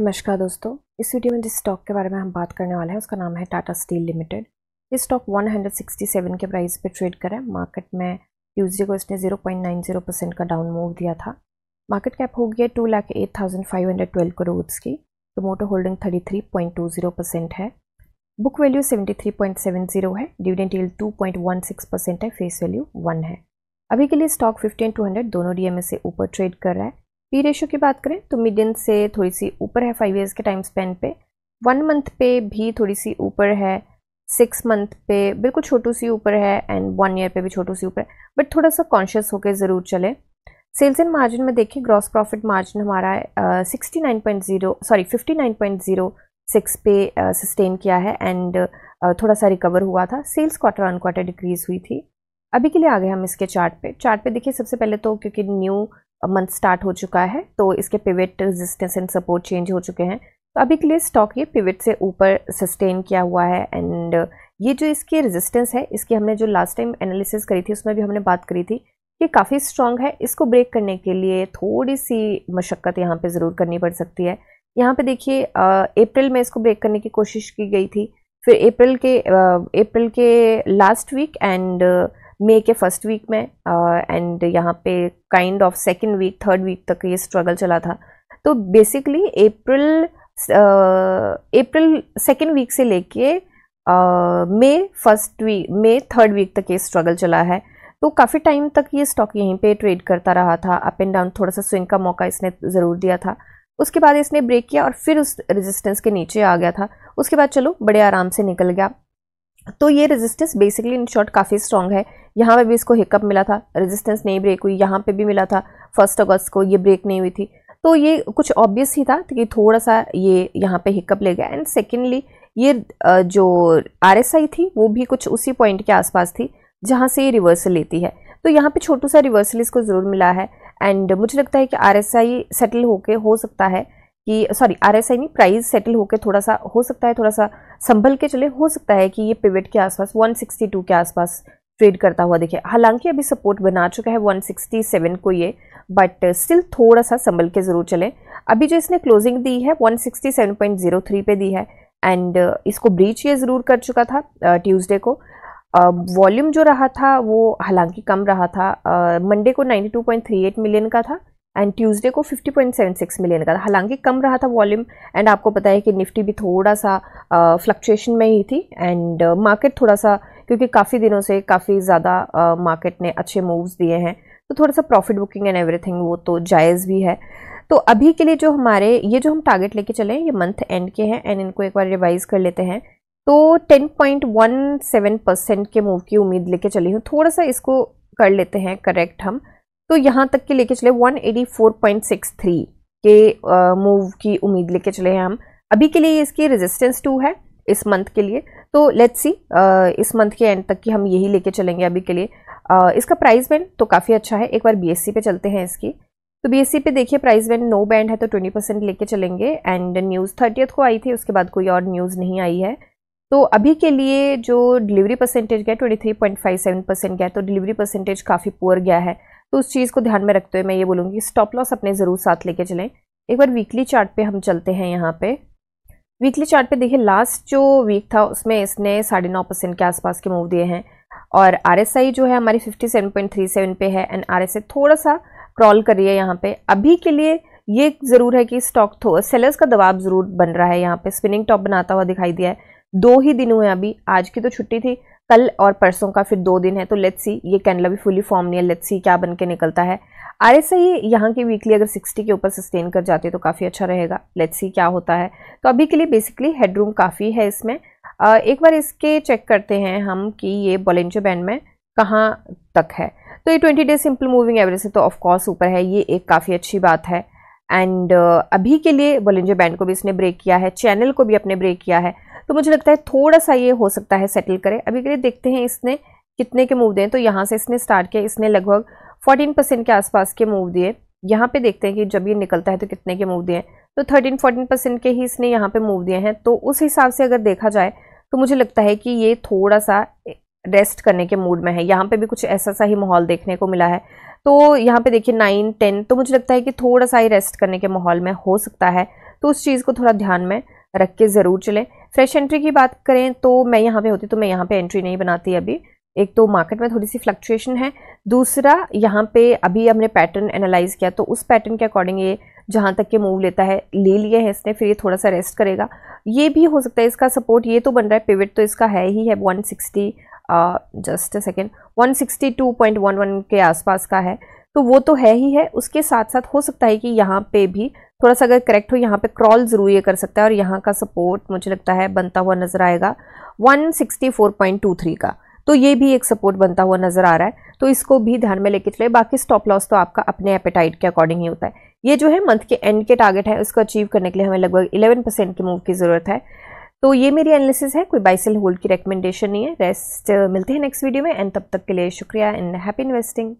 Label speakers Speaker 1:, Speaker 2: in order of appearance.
Speaker 1: नमस्कार दोस्तों इस वीडियो में जिस स्टॉक के बारे में हम बात करने वाले हैं उसका नाम है टाटा स्टील लिमिटेड ये स्टॉक 167 के प्राइस पे ट्रेड करें मार्केट में ट्यूजडे को इसने 0.90 परसेंट का डाउन मूव दिया था मार्केट कैप हो गया two lakh eight thousand five hundred twelve crore की promoter holding thirty three point two zero percent है book value seventy three point seven zero है dividend yield two point one six percent है face value one है अभी के लिए stock fifty and two hundred दोनों D से ऊपर ट्रेड कर रहा है पी रेशो की बात करें तो मीडियन से थोड़ी सी ऊपर है फाइव ईयर्स के टाइम स्पेन पे वन मंथ पे भी थोड़ी सी ऊपर है सिक्स मंथ पे बिल्कुल छोटू सी ऊपर है एंड वन ईयर पे भी छोटू सी ऊपर है बट थोड़ा सा कॉन्शियस होकर ज़रूर चले सेल्स एंड मार्जिन में देखें ग्रॉस प्रॉफिट मार्जिन हमारा sixty nine point zero sorry fifty nine point zero six पे सस्टेन uh, किया है एंड uh, थोड़ा सा रिकवर हुआ था sales quarter on quarter decrease हुई थी अभी के लिए आ गए हम इसके चार्ट पे चार्ट पे देखिए सबसे पहले तो क्योंकि न्यू मंथ स्टार्ट हो चुका है तो इसके pivot resistance and support change हो चुके हैं तो अभी के लिए स्टॉक ये पिविट से ऊपर सस्टेन किया हुआ है एंड ये जो इसकी रेजिस्टेंस है इसकी हमने जो लास्ट टाइम एनालिसिस करी थी उसमें भी हमने बात करी थी ये काफ़ी स्ट्रांग है इसको ब्रेक करने के लिए थोड़ी सी मशक्क़त यहाँ पर ज़रूर करनी पड़ सकती है यहाँ पर देखिए अप्रैल में इसको ब्रेक करने की कोशिश की गई थी फिर अप्रैल के अप्रैल के लास्ट वीक एंड మేక్ ఏ ఫస్ట్ వీక్ మే అండ్ యహ ప kind of second week third week తక్ యే స్ట్రగుల్ చలా థా తో basically April April second week సే లేకయే మే ఫస్ట్ వీ మే థర్డ్ వీక్ తక్ స్ట్రగుల్ చలా హే తో కాఫీ టైం తక్ యే స్టాక్ యహీ ప ట్రేడ్ కర్తా రహా థా అప్ అండ్ డౌన్ థోడా సా స్వింగ్ ka मौका इसने जरूर दिया था उसके बाद इसने ब्रेक किया और फिर उस रेजिस्टेंस के नीचे आ गया था उसके बाद चलो बड़े आराम से निकल गया तो ये रेजिस्टेंस बेसिकली इन शॉर्ट काफी स्ट्रांग है यहाँ पे भी इसको हिकअप मिला था रेजिस्टेंस नहीं ब्रेक हुई यहाँ पे भी मिला था फर्स्ट अगस्त को ये ब्रेक नहीं हुई थी तो ये कुछ ऑब्वियस ही था कि थोड़ा सा ये यहाँ पे हिकअप ले गया एंड सेकेंडली ये जो आर थी वो भी कुछ उसी पॉइंट के आसपास थी जहाँ से ये रिवर्सल लेती है तो यहाँ पे छोटू सा रिवर्सल इसको ज़रूर मिला है एंड मुझे लगता है कि आर सेटल होके हो सकता है कि सॉरी आर एस आई नहीं प्राइस सेटल होकर थोड़ा सा हो सकता है थोड़ा सा संभल के चले हो सकता है कि ये पिवेट के आसपास 162 के आसपास ट्रेड करता हुआ देखिए हालांकि अभी सपोर्ट बना चुका है 167 को ये बट स्टिल थोड़ा सा संभल के ज़रूर चलें अभी जो इसने क्लोजिंग दी है 167.03 पे दी है एंड uh, इसको ब्रीच ये ज़रूर कर चुका था ट्यूसडे uh, को वॉल्यूम जो रहा था वो हालांकि कम रहा था मंडे को 92.38 मिलियन का था एंड ट्यूसडे को 50.76 मिलियन का था हालांकि कम रहा था वॉल्यूम एंड आपको पता है कि निफ्टी भी थोड़ा सा फ्लक्चुएशन में ही थी एंड मार्केट uh, थोड़ा सा क्योंकि काफ़ी दिनों से काफ़ी ज़्यादा मार्केट ने अच्छे मूव्स दिए हैं तो थोड़ा सा प्रॉफिट बुकिंग एंड एवरीथिंग वो तो जायज़ भी है तो अभी के लिए जो हमारे ये जो हम टारगेट लेके चले ये मंथ एंड के हैं एंड इनको एक बार रिवाइज़ कर लेते हैं तो 10.17 परसेंट के मूव की उम्मीद लेके चली हूँ थोड़ा सा इसको कर लेते हैं करेक्ट हम तो यहाँ तक के लेके चले 184.63 के मूव की उम्मीद लेके चले हैं हम अभी के लिए इसकी रेजिस्टेंस टू है इस मंथ के लिए तो लेट्स सी इस मंथ के एंड तक की हम यही लेके चलेंगे अभी के लिए आ, इसका प्राइस बैंड तो काफ़ी अच्छा है एक बार बीएससी पे चलते हैं इसकी तो बीएससी पे देखिए प्राइस बैंड नो बैंड है तो ट्वेंटी परसेंट लेके चलेंगे एंड न्यूज़ थर्टियथ को आई थी उसके बाद कोई और न्यूज़ नहीं आई है तो अभी के लिए जो डिलीवरी परसेंटेज गया twenty three point five seven percent गया तो डिलीवरी परसेंटेज काफ़ी पुअर गया है तो उस चीज़ को ध्यान में रखते हुए मैं ये बोलूँगी स्टॉप लॉस अपने ज़रूर साथ लेके चलें एक बार वीकली चार्ट पे हम चलते हैं यहाँ पे वीकली चार्ट पे देखिए लास्ट जो वीक था उसमें इसने साढ़े नौ परसेंट के आसपास के मूव दिए हैं और आई जो है हमारी 57.37 पे है एंड आई थोड़ा सा क्रॉल कर रही है यहाँ पे अभी के लिए ये ज़रूर है कि स्टॉक सेलर्स का दबाव ज़रूर बन रहा है यहाँ पे स्पिनिंग टॉप बनाता हुआ दिखाई दिया है दो ही दिन हुए अभी आज की तो छुट्टी थी कल और परसों का फिर दो दिन है तो लेट्स सी ये कैंडल अभी फुली फॉर्म नहीं है लेट्स सी क्या बन के निकलता है आर एस आई यहाँ की वीकली अगर 60 के ऊपर सस्टेन कर जाते तो काफ़ी अच्छा रहेगा लेट्स सी क्या होता है तो अभी के लिए बेसिकली हेडरूम काफ़ी है इसमें आ, एक बार इसके चेक करते हैं हम कि ये बॉलेंचर बैंड में कहाँ तक है तो ये twenty day simple moving average से तो ऑफकोर्स ऊपर है ये एक काफ़ी अच्छी बात है एंड uh, अभी के लिए बोलेंजो बैंड को भी इसने ब्रेक किया है चैनल को भी अपने ब्रेक किया है तो मुझे लगता है थोड़ा सा ये हो सकता है सेटल करे अभी के लिए देखते हैं इसने कितने के मूव दें तो यहाँ से इसने स्टार्ट किया इसने लगभग फोर्टीन परसेंट के आसपास के मूव दिए यहाँ पे देखते हैं कि जब ये निकलता है तो कितने के मूव दिए तो थर्टीन फोर्टीन परसेंट के ही इसने यहाँ पे मूव दिए हैं तो उस हिसाब से अगर देखा जाए तो मुझे लगता है कि ये थोड़ा सा रेस्ट करने के मूड में है यहाँ पे भी कुछ ऐसा सा ही माहौल देखने को मिला है तो यहाँ पे देखिए नाइन टेन तो मुझे लगता है कि थोड़ा सा ही रेस्ट करने के माहौल में हो सकता है तो उस चीज़ को थोड़ा ध्यान में रख के ज़रूर चलें फ्रेश एंट्री की बात करें तो मैं यहाँ पे होती तो मैं यहाँ पे एंट्री नहीं बनाती अभी एक तो मार्केट में थोड़ी सी फ्लक्चुएशन है दूसरा यहाँ पे अभी हमने पैटर्न एनालाइज किया तो उस पैटर्न के अकॉर्डिंग ये जहाँ तक के मूव लेता है ले लिए है इसने फिर ये थोड़ा सा रेस्ट करेगा ये भी हो सकता है इसका सपोर्ट ये तो बन रहा है पिवट तो इसका है ही है 160 जस्ट अ सेकेंड वन के आसपास का है तो वो तो है ही है उसके साथ साथ हो सकता है कि यहाँ पे भी थोड़ा सा अगर करेक्ट हो यहाँ पे क्रॉल ज़रूर ये कर सकता है और यहाँ का सपोर्ट मुझे लगता है बनता हुआ नज़र आएगा 164.23 का तो ये भी एक सपोर्ट बनता हुआ नज़र आ रहा है तो इसको भी ध्यान में लेके चले बाकी स्टॉप लॉस तो आपका अपने एपेटाइट के अकॉर्डिंग ही होता है ये जो है मंथ के एंड के टारगेट है उसको अचीव करने के लिए हमें लगभग इलेवन परसेंट की मूव की ज़रूरत है तो ये मेरी एनालिसिस है कोई बाइसेल होल्ड की रिकमेंडेशन नहीं है रेस्ट मिलते हैं नेक्स्ट वीडियो में एंड तब तक के लिए शुक्रिया एंड हैप्पी इन्वेस्टिंग